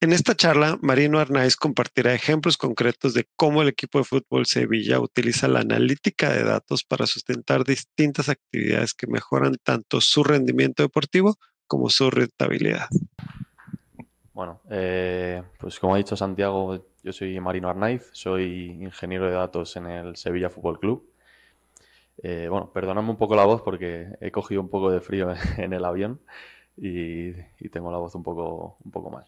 En esta charla, Marino Arnaiz compartirá ejemplos concretos de cómo el equipo de fútbol Sevilla utiliza la analítica de datos para sustentar distintas actividades que mejoran tanto su rendimiento deportivo como su rentabilidad. Bueno, eh, pues como ha dicho Santiago, yo soy Marino Arnaiz, soy ingeniero de datos en el Sevilla Fútbol Club. Eh, bueno, perdonadme un poco la voz porque he cogido un poco de frío en el avión y, tengo la voz un poco, un poco mal.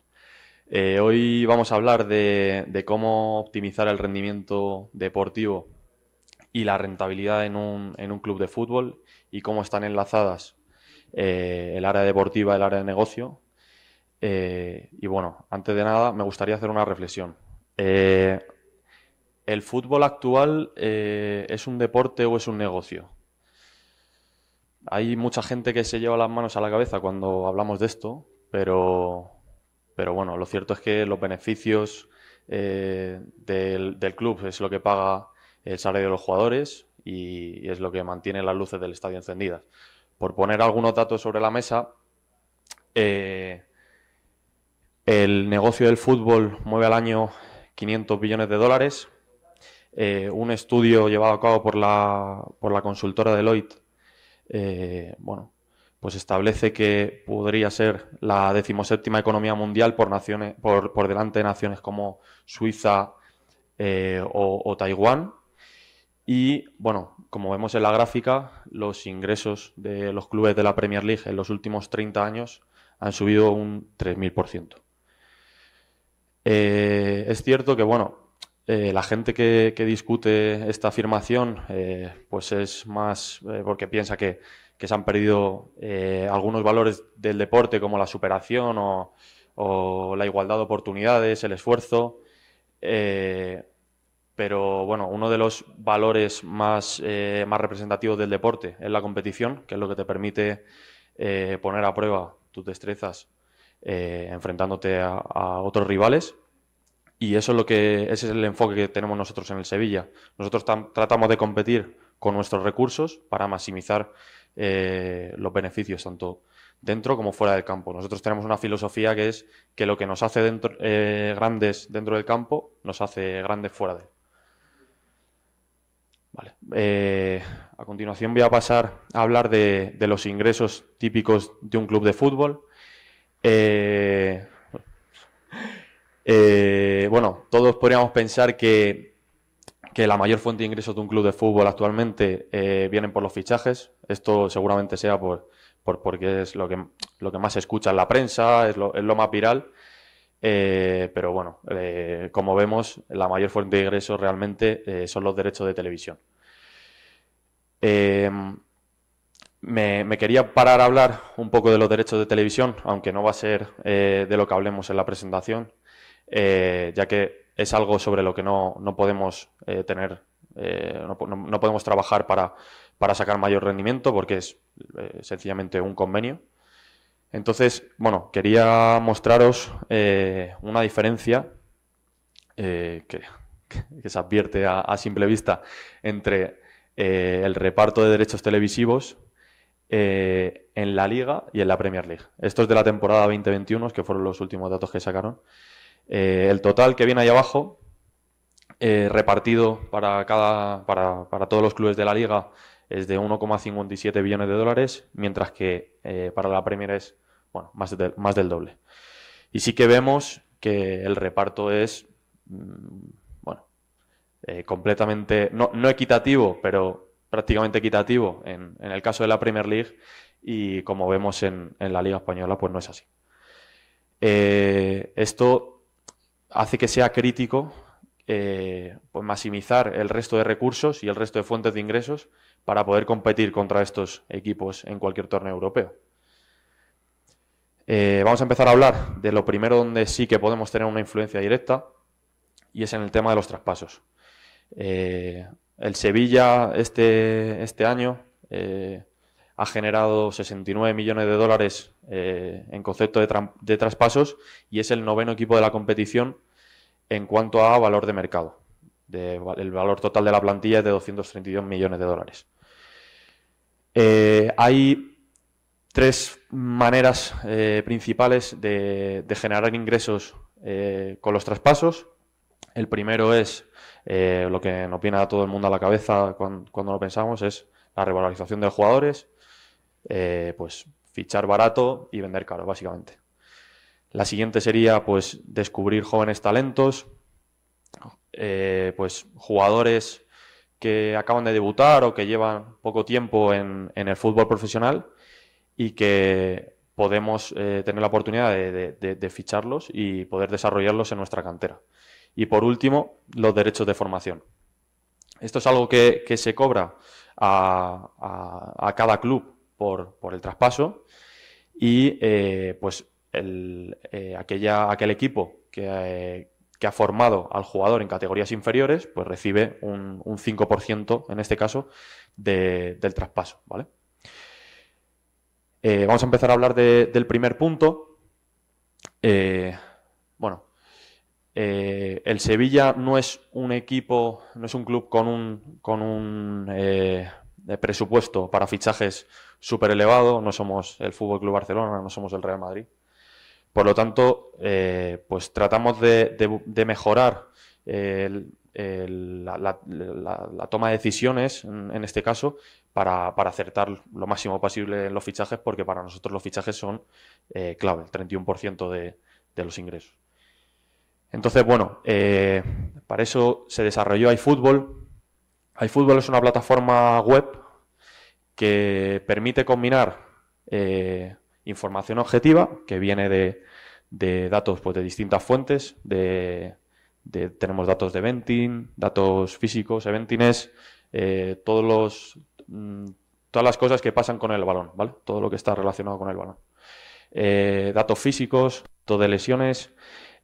Eh, hoy vamos a hablar de, cómo optimizar el rendimiento deportivo y la rentabilidad en un, club de fútbol y cómo están enlazadas eh, el área deportiva, el área de negocio. Eh, y bueno, antes de nada me gustaría hacer una reflexión. ¿El fútbol actual es un deporte o es un negocio? Hay mucha gente que se lleva las manos a la cabeza cuando hablamos de esto, pero pero bueno, lo cierto es que los beneficios eh, del, club es lo que paga el salario de los jugadores y, es lo que mantiene las luces del estadio encendidas. Por poner algunos datos sobre la mesa, eh, el negocio del fútbol mueve al año 500 billones de dólares. Eh, un estudio llevado a cabo por la, consultora Deloitte, bueno, pues establece que podría ser la decimoséptima economía mundial por, delante de naciones como Suiza eh, o, Taiwán. Y bueno, como vemos en la gráfica, los ingresos de los clubes de la Premier League en los últimos 30 años han subido un 3.000%. Eh, es cierto que, bueno, eh, la gente que, que, discute esta afirmación, pues es más porque piensa que que se han perdido eh, algunos valores del deporte como la superación o, la igualdad de oportunidades, el esfuerzo. Eh, pero bueno, uno de los valores más, eh, más representativos del deporte es la competición, que es lo que te permite poner a prueba tus destrezas enfrentándote a, otros rivales. Y eso es lo que ese es el enfoque que tenemos nosotros en el Sevilla. Nosotros tratamos de competir con nuestros recursos para maximizar eh, los beneficios tanto dentro como fuera del campo. Nosotros tenemos una filosofía que es que lo que nos hace dentro, eh, grandes dentro del campo nos hace grandes fuera de él. Eh, a continuación voy a pasar a hablar de, los ingresos típicos de un club de fútbol. bueno, todos podríamos pensar que que la mayor fuente de ingresos de un club de fútbol actualmente eh, vienen por los fichajes. Esto seguramente sea por, por, porque es lo que, lo que más se escucha en la prensa, es lo, más viral. Eh, pero bueno, eh, como vemos, la mayor fuente de ingresos realmente son los derechos de televisión. Me, me, quería parar a hablar un poco de los derechos de televisión, aunque no va a ser de lo que hablemos en la presentación, ya que es algo sobre lo que no, podemos eh, tener, eh, no, podemos trabajar para, para, sacar mayor rendimiento porque es eh, sencillamente un convenio. Entonces, bueno, quería mostraros una diferencia que, se advierte a, a simple vista entre el reparto de derechos televisivos en la Liga y en la Premier League. Esto es de la temporada 2021, que fueron los últimos datos que sacaron. Eh, el total que viene ahí abajo, eh, repartido para, cada, para, todos los clubes de la liga, es de 1,57 billones de dólares, mientras que eh, para la Premier es bueno, más, más del doble. Y sí que vemos que el reparto es mm, bueno, completamente, no, equitativo, pero prácticamente equitativo en, el caso de la Premier League y como vemos en, la Liga Española, pues no es así. esto hace que sea crítico eh, pues maximizar el resto de recursos y el resto de fuentes de ingresos para poder competir contra estos equipos en cualquier torneo europeo. Eh, vamos a empezar a hablar de lo primero donde sí que podemos tener una influencia directa y es en el tema de los traspasos. Eh, el Sevilla este, este año ha generado 69 millones de dólares eh, en concepto de, traspasos y es el noveno equipo de la competición en cuanto a valor de mercado. el valor total de la plantilla es de 232 millones de dólares. Eh, hay tres maneras eh, principales de, generar ingresos con los traspasos. El primero es lo que nos viene a todo el mundo a la cabeza cuando, lo pensamos, es la revalorización de jugadores. Eh, pues fichar barato y vender caro, básicamente. La siguiente sería pues descubrir jóvenes talentos, eh, pues jugadores que acaban de debutar o que llevan poco tiempo en, el fútbol profesional y que podemos eh, tener la oportunidad de, ficharlos y poder desarrollarlos en nuestra cantera. Y por último, los derechos de formación. Esto es algo que, se cobra a cada club por, el traspaso y eh, pues eh, aquella, aquel equipo eh, que, ha formado al jugador en categorías inferiores, pues recibe un, 5% en este caso del traspaso, ¿vale? vamos a empezar a hablar del primer punto. bueno, el Sevilla no es un equipo, no es un club con un, con un presupuesto para fichajes súper elevado, no somos el Fútbol Club Barcelona, no somos el Real Madrid. Por lo tanto, eh, pues tratamos de, mejorar eh, la, toma de decisiones, en, este caso, para, acertar lo máximo posible en los fichajes, porque para nosotros los fichajes son eh, clave, el 31% de, los ingresos. Entonces, bueno, para eso se desarrolló iFootball. iFootball es una plataforma web que permite combinar eh, información objetiva que viene de, datos pues, de distintas fuentes, de, tenemos datos de eventing, datos físicos, eventing es eh, todos los, mm, todas las cosas que pasan con el balón, ¿vale? todo lo que está relacionado con el balón. Eh, datos físicos, datos de lesiones,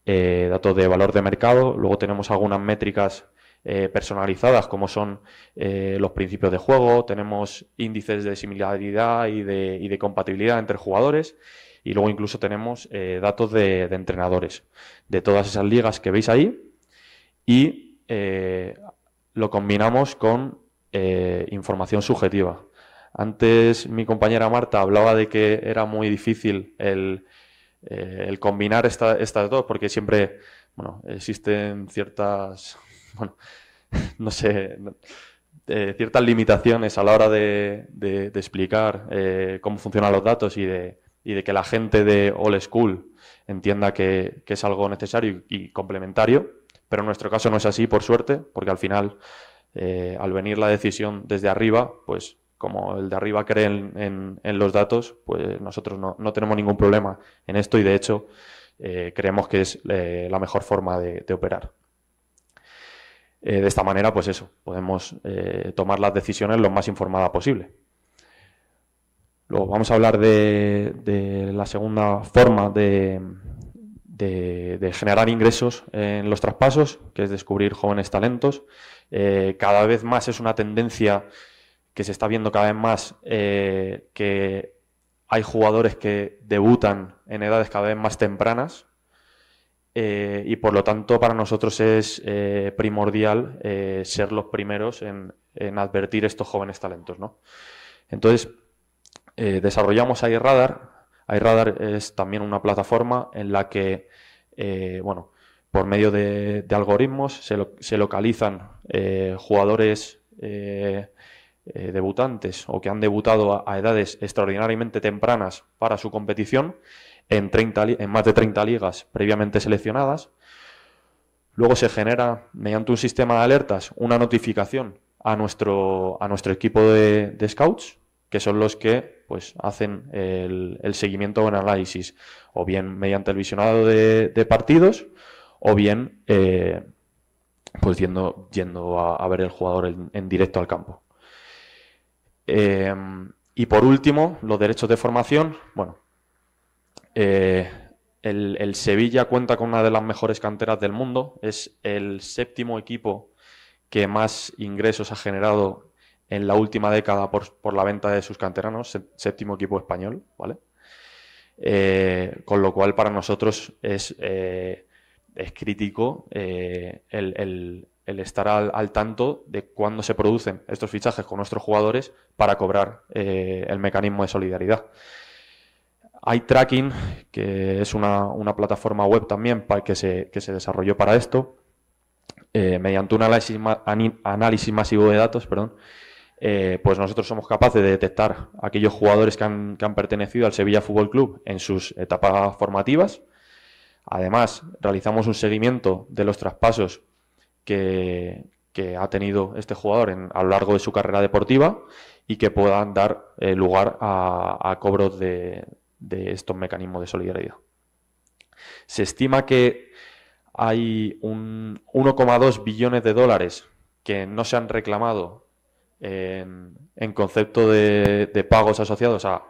datos de valor de mercado, luego tenemos algunas métricas eh, personalizadas como son eh, los principios de juego, tenemos índices de similaridad y de, compatibilidad entre jugadores y luego incluso tenemos eh, datos de, entrenadores de todas esas ligas que veis ahí y lo combinamos con información subjetiva. Antes mi compañera Marta hablaba de que era muy difícil el, combinar estas dos porque siempre bueno, existen ciertas bueno, no sé, eh, ciertas limitaciones a la hora de, explicar eh, cómo funcionan los datos y de, de, que la gente de old school entienda que, es algo necesario y, complementario, pero en nuestro caso no es así, por suerte, porque al final, eh, al venir la decisión desde arriba, pues como el de arriba cree en, los datos, pues nosotros no, tenemos ningún problema en esto y de hecho creemos que es la mejor forma de operar. Eh, de esta manera, pues eso, podemos eh, tomar las decisiones lo más informada posible. Luego vamos a hablar de, la segunda forma de, generar ingresos en los traspasos, que es descubrir jóvenes talentos. Eh, cada vez más es una tendencia que se está viendo cada vez más que hay jugadores que debutan en edades cada vez más tempranas, eh, y por lo tanto para nosotros es eh, primordial eh, ser los primeros en, advertir estos jóvenes talentos. ¿no? Entonces, desarrollamos iRadar. iRadar es también una plataforma en la que, bueno, por medio de, algoritmos se, localizan jugadores debutantes o que han debutado a edades extraordinariamente tempranas para su competición en, más de 30 ligas previamente seleccionadas. Luego se genera, mediante un sistema de alertas, una notificación a nuestro, a nuestro equipo de, scouts, que son los que pues, hacen el, seguimiento o el análisis, o bien mediante el visionado de, partidos, o bien eh, pues yendo, a, ver el jugador en, directo al campo. Eh, y por último, los derechos de formación. Bueno, eh, el, Sevilla cuenta con una de las mejores canteras del mundo. Es el séptimo equipo que más ingresos ha generado en la última década por, la venta de sus canteranos, séptimo equipo español, ¿vale? Eh, con lo cual para nosotros es, eh, es crítico el, estar al, al, tanto de cuándo se producen estos fichajes con nuestros jugadores para cobrar el mecanismo de solidaridad iTracking, que es una, plataforma web también que, se, se desarrolló para esto, eh, mediante un análisis, análisis, masivo de datos, perdón, eh, pues nosotros somos capaces de detectar aquellos jugadores que han, pertenecido al Sevilla Fútbol Club en sus etapas formativas. Además, realizamos un seguimiento de los traspasos que, ha tenido este jugador a lo largo de su carrera deportiva y que puedan dar eh, lugar a cobros de, de estos mecanismos de solidaridad. Se estima que hay 1,2 billones de dólares que no se han reclamado en, concepto de, pagos asociados a,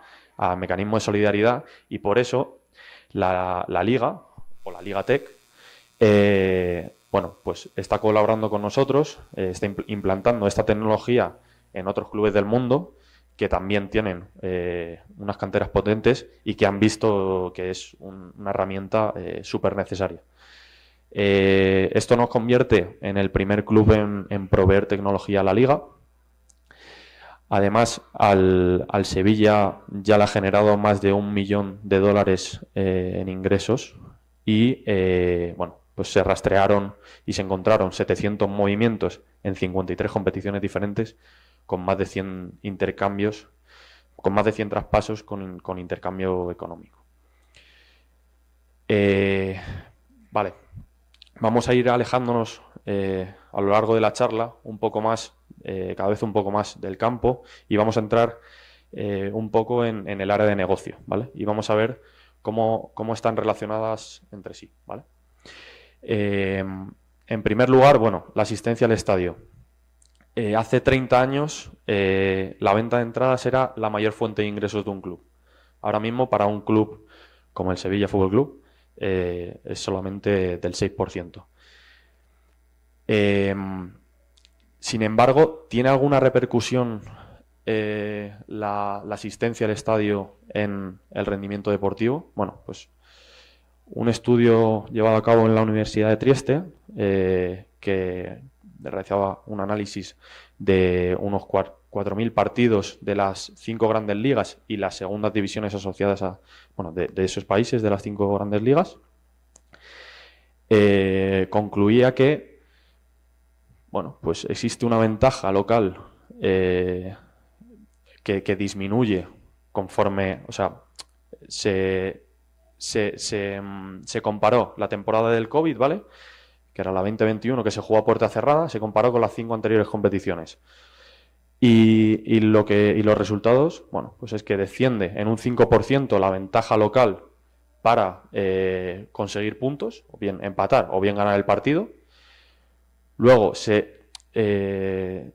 mecanismos de solidaridad y por eso la, Liga o la Liga Tech eh, bueno, pues está colaborando con nosotros, eh, está implantando esta tecnología en otros clubes del mundo que también tienen eh, unas canteras potentes y que han visto que es una herramienta eh, súper necesaria. Eh, esto nos convierte en el primer club en, proveer tecnología a la liga. Además, al, Sevilla ya le ha generado más de un millón de dólares en ingresos y bueno, pues se rastrearon y se encontraron 700 movimientos en 53 competiciones diferentes, con más de 100 intercambios, con más de 100 traspasos con, intercambio económico. Eh, vale, vamos a ir alejándonos eh, a lo largo de la charla un poco más, eh, cada vez un poco más del campo y vamos a entrar un poco en, el área de negocio, ¿vale? Y vamos a ver cómo, cómo están relacionadas entre sí, ¿vale? en primer lugar, bueno, la asistencia al estadio. Eh, hace 30 años eh, la venta de entradas era la mayor fuente de ingresos de un club. Ahora mismo para un club como el Sevilla Fútbol Club eh, es solamente del 6%. sin embargo, ¿tiene alguna repercusión la, asistencia al estadio en el rendimiento deportivo? Bueno, pues un estudio llevado a cabo en la Universidad de Trieste que, realizaba un análisis de unos 4.000 partidos de las cinco grandes ligas y las segundas divisiones asociadas a, bueno, de, esos países, de las cinco grandes ligas, eh, concluía que, bueno, pues existe una ventaja local eh, que, disminuye conforme, o sea, se, se, se mm, comparó la temporada del COVID, ¿vale? que era la 2021, que se jugó a puerta cerrada, se comparó con las cinco anteriores competiciones. Y, lo que, los resultados, bueno, pues es que desciende en un 5% la ventaja local para eh, conseguir puntos, o bien empatar, o bien ganar el partido. Luego se, eh,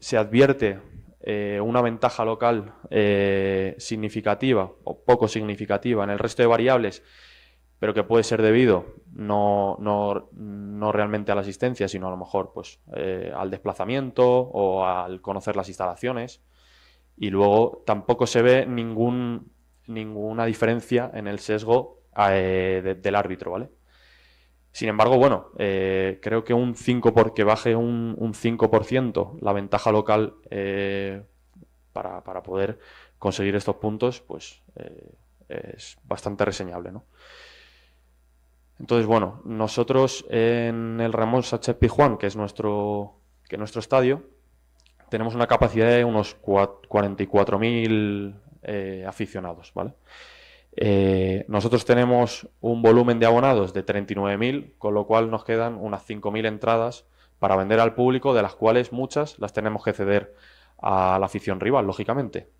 se advierte eh, una ventaja local significativa o poco significativa en el resto de variables pero que puede ser debido no, realmente a la asistencia, sino a lo mejor pues, eh, al desplazamiento o al conocer las instalaciones. Y luego tampoco se ve ninguna diferencia en el sesgo eh, del árbitro, ¿vale? Sin embargo, bueno, eh, creo que un 5 porque baje un, 5% la ventaja local para, poder conseguir estos puntos, pues es bastante reseñable, ¿no? Entonces, bueno, nosotros en el Ramón Sánchez Pijuán, que es nuestro, que nuestro estadio, tenemos una capacidad de unos 44.000 eh, aficionados, ¿vale? Eh, nosotros tenemos un volumen de abonados de 39.000, con lo cual nos quedan unas 5.000 entradas para vender al público, de las cuales muchas las tenemos que ceder a la afición rival, lógicamente.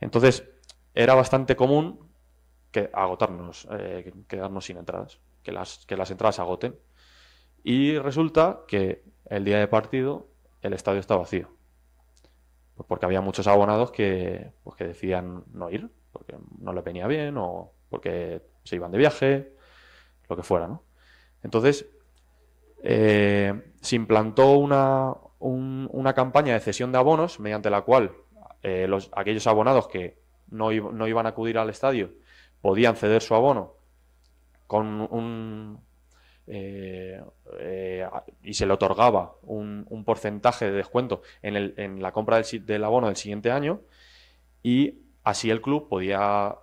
Entonces, era bastante común que agotarnos, eh, quedarnos sin entradas que las, entradas agoten. Y resulta que el día de partido el estadio está vacío. Pues porque había muchos abonados que, pues que decían no ir, porque no le venía bien o porque se iban de viaje, lo que fuera, Entonces, eh, se implantó una, una, campaña de cesión de abonos mediante la cual eh, los, aquellos abonados que no, no iban a acudir al estadio podían ceder su abono con un, eh, eh, y se le otorgaba un, porcentaje de descuento en, la compra del, abono del siguiente año y así el club podía,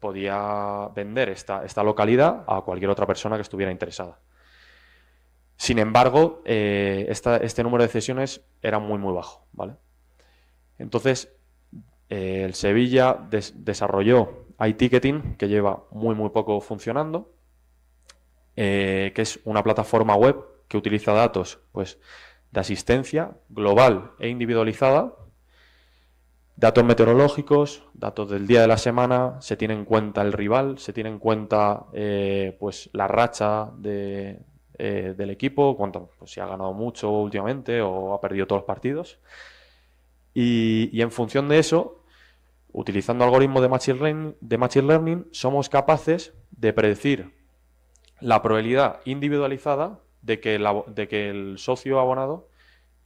podía vender esta, esta, localidad a cualquier otra persona que estuviera interesada. Sin embargo, eh, este número de cesiones era muy, muy bajo. ¿vale? Entonces, el Sevilla desarrolló hay Ticketing, que lleva muy, muy poco funcionando, eh, que es una plataforma web que utiliza datos pues, de asistencia global e individualizada, datos meteorológicos, datos del día de la semana, se tiene en cuenta el rival, se tiene en cuenta eh, pues, la racha de, eh, del equipo, cuánto, pues, si ha ganado mucho últimamente o ha perdido todos los partidos. y en función de eso, utilizando algoritmos de machine, learning, somos capaces de predecir la probabilidad individualizada de que, el socio abonado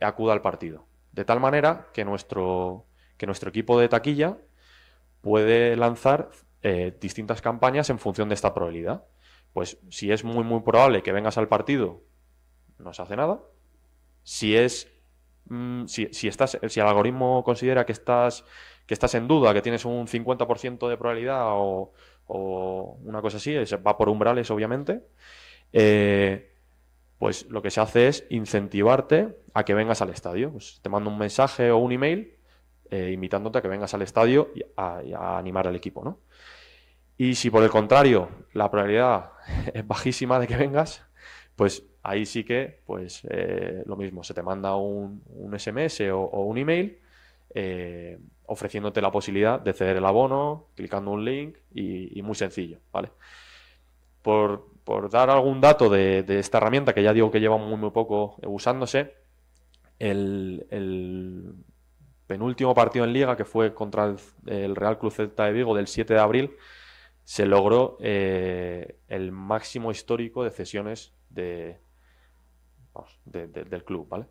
acuda al partido. De tal manera que nuestro, que nuestro equipo de taquilla puede lanzar eh, distintas campañas en función de esta probabilidad. Pues si es muy, muy probable que vengas al partido, no se hace nada. Si es. Mm, si, si, estás, si el algoritmo considera que estás que estás en duda, que tienes un 50% de probabilidad o, una cosa así, va por umbrales obviamente, eh, pues lo que se hace es incentivarte a que vengas al estadio. Pues te mando un mensaje o un email eh, invitándote a que vengas al estadio y a, animar al equipo, Y si por el contrario la probabilidad es bajísima de que vengas, pues ahí sí que, pues eh, lo mismo, se te manda un, SMS o, un email ofreciéndote la posibilidad de ceder el abono, clicando un link y, muy sencillo, ¿vale? Por, dar algún dato de, esta herramienta, que ya digo que lleva muy, muy poco usándose, el, penúltimo partido en liga, que fue contra el, Real Cruz Celta de Vigo del 7 de abril, se logró eh, el máximo histórico de cesiones del club, ¿vale?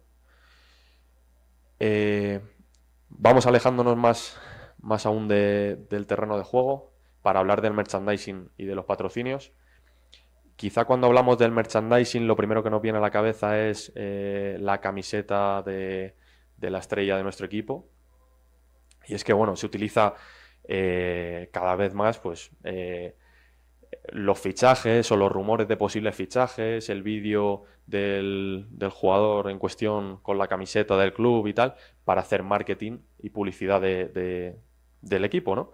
Vamos alejándonos más, más aún del terreno de juego para hablar del merchandising y de los patrocinios. Quizá cuando hablamos del merchandising lo primero que nos viene a la cabeza es eh, la camiseta de, la estrella de nuestro equipo. Y es que, bueno, se utiliza eh, cada vez más, pues... Eh, los fichajes o los rumores de posibles fichajes, el vídeo del, jugador en cuestión con la camiseta del club y tal, para hacer marketing y publicidad del equipo, ¿no?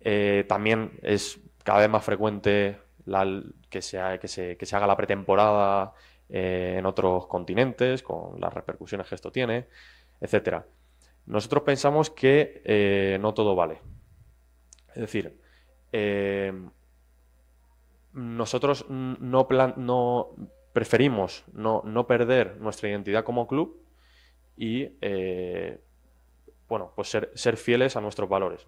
Eh, también es cada vez más frecuente que, sea, que, se, que, se, haga la pretemporada eh, en otros continentes, con las repercusiones que esto tiene, etc. Nosotros pensamos que eh, no todo vale. Es decir, nosotros no, preferimos no, perder nuestra identidad como club y eh, bueno, pues ser, fieles a nuestros valores.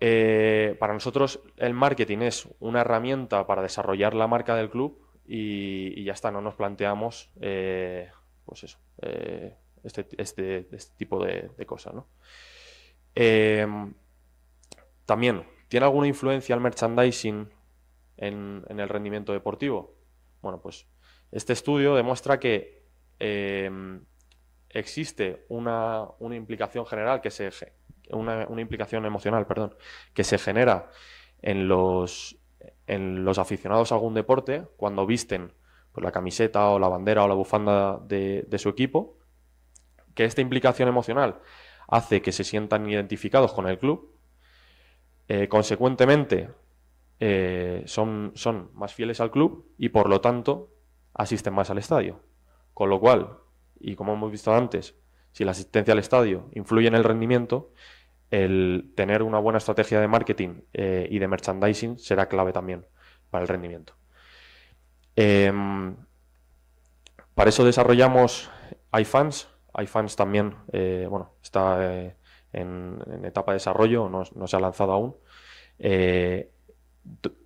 Eh, para nosotros el marketing es una herramienta para desarrollar la marca del club y, ya está, no nos planteamos eh, pues este, este, este, tipo de, cosas. también, ¿tiene alguna influencia el merchandising en, el rendimiento deportivo. Bueno, pues este estudio demuestra que em, existe una, implicación general que se una, implicación emocional, perdón, que se genera en los en los aficionados a algún deporte cuando visten pues, la camiseta o la bandera o la bufanda de, su equipo, que esta implicación emocional hace que se sientan identificados con el club. Eh, consecuentemente, eh, son, son más fieles al club y por lo tanto asisten más al estadio. Con lo cual, y como hemos visto antes, si la asistencia al estadio influye en el rendimiento, el tener una buena estrategia de marketing eh, y de merchandising será clave también para el rendimiento. Em, para eso desarrollamos iFans. iFans también eh, bueno, está en, etapa de desarrollo, no, no, se ha lanzado aún.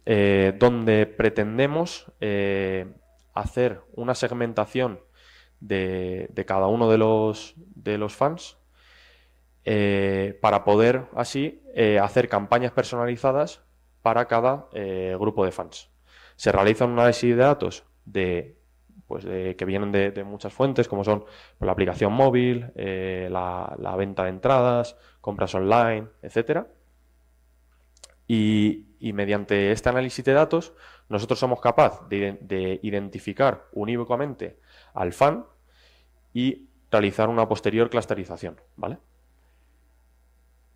Eh, donde pretendemos eh, hacer una segmentación de, cada uno de los, de los fans eh, para poder así hacer campañas personalizadas para cada grupo de fans. Se realiza un análisis de datos de, pues que vienen de, muchas fuentes, como son pues, la aplicación móvil, la, venta de entradas, compras online, etcétera y, mediante este análisis de datos, nosotros somos capaces de, identificar unívocamente al fan y realizar una posterior clusterización. ¿vale?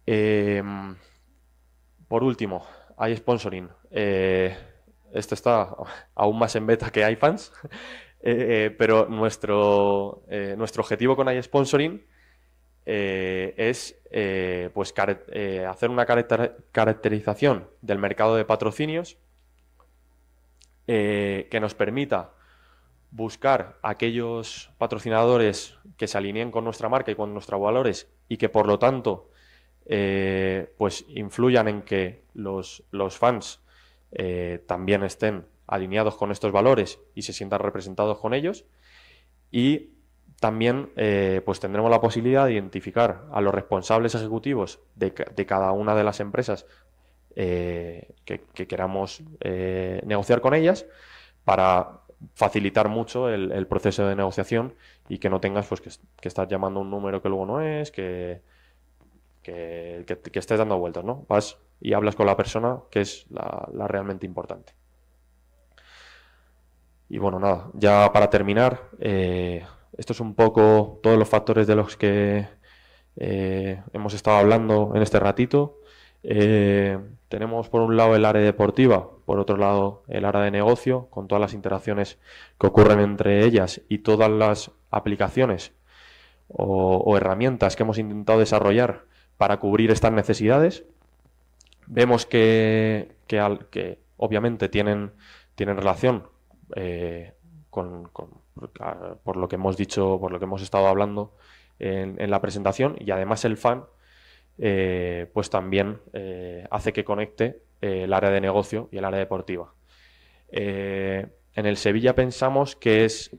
Em, por último, hay sponsoring. Eh, esto está aún más en beta que iFans, eh, eh, pero nuestro, nuestro objetivo con iSponsoring eh, es eh, pues, eh, hacer una caracterización del mercado de patrocinios que nos permita buscar aquellos patrocinadores que se alineen con nuestra marca y con nuestros valores y que por lo tanto pues influyan en que los, los fans también estén alineados con estos valores y se sientan representados con ellos y también eh, pues tendremos la posibilidad de identificar a los responsables ejecutivos de, cada una de las empresas eh, que, queramos eh, negociar con ellas para facilitar mucho el, proceso de negociación y que no tengas pues que, que estás llamando un número que luego no es, que, que, estés dando vueltas, ¿no? Vas y hablas con la persona que es la, realmente importante. Y bueno, nada, ya para terminar, esto es un poco todos los factores de los que eh, hemos estado hablando en este ratito. Eh, tenemos por un lado el área deportiva, por otro lado el área de negocio, con todas las interacciones que ocurren entre ellas y todas las aplicaciones o, herramientas que hemos intentado desarrollar para cubrir estas necesidades. Vemos que, obviamente tienen, tienen relación eh, con por, lo que hemos dicho, por lo que hemos estado hablando en, la presentación, y además el fan, eh, pues también eh, hace que conecte eh, el área de negocio y el área deportiva. en el Sevilla pensamos que es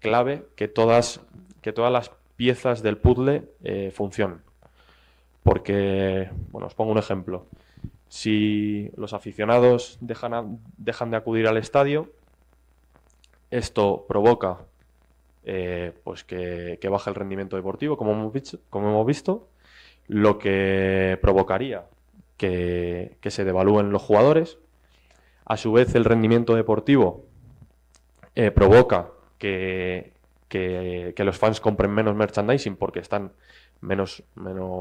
clave que todas, que todas las piezas del puzzle funcionen. Porque, bueno, os pongo un ejemplo. Si los aficionados dejan de acudir al estadio, esto provoca eh, pues que, que baje el rendimiento deportivo, como hemos visto, como hemos visto lo que provocaría que, se devalúen los jugadores. A su vez, el rendimiento deportivo eh, provoca que, los fans compren menos merchandising porque están menos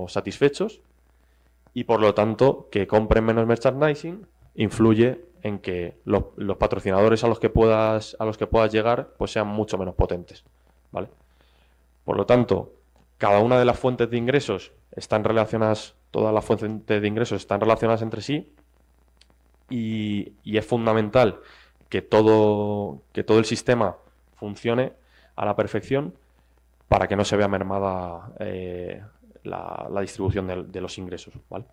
satisfechos y por lo tanto que compren menos merchandising influye en que los, patrocinadores a los que puedas a los que puedas llegar pues sean mucho menos potentes vale por lo tanto cada una de las fuentes de ingresos están relacionadas todas las fuentes de ingresos están relacionadas entre sí y, es fundamental que todo que todo el sistema funcione a la perfección para que no se vea mermada eh, la, distribución de, los ingresos vale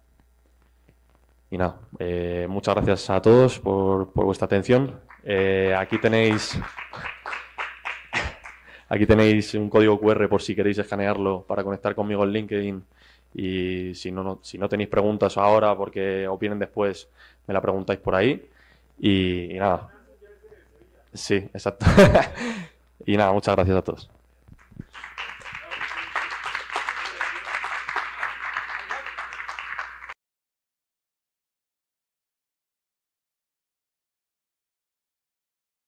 y nada, eh, muchas gracias a todos por, por vuestra atención. Eh, aquí tenéis aquí tenéis un código QR por si queréis escanearlo para conectar conmigo en LinkedIn. Y si no, si no tenéis preguntas ahora porque opinen después, me la preguntáis por ahí. y nada. Sí, exacto. y nada, muchas gracias a todos.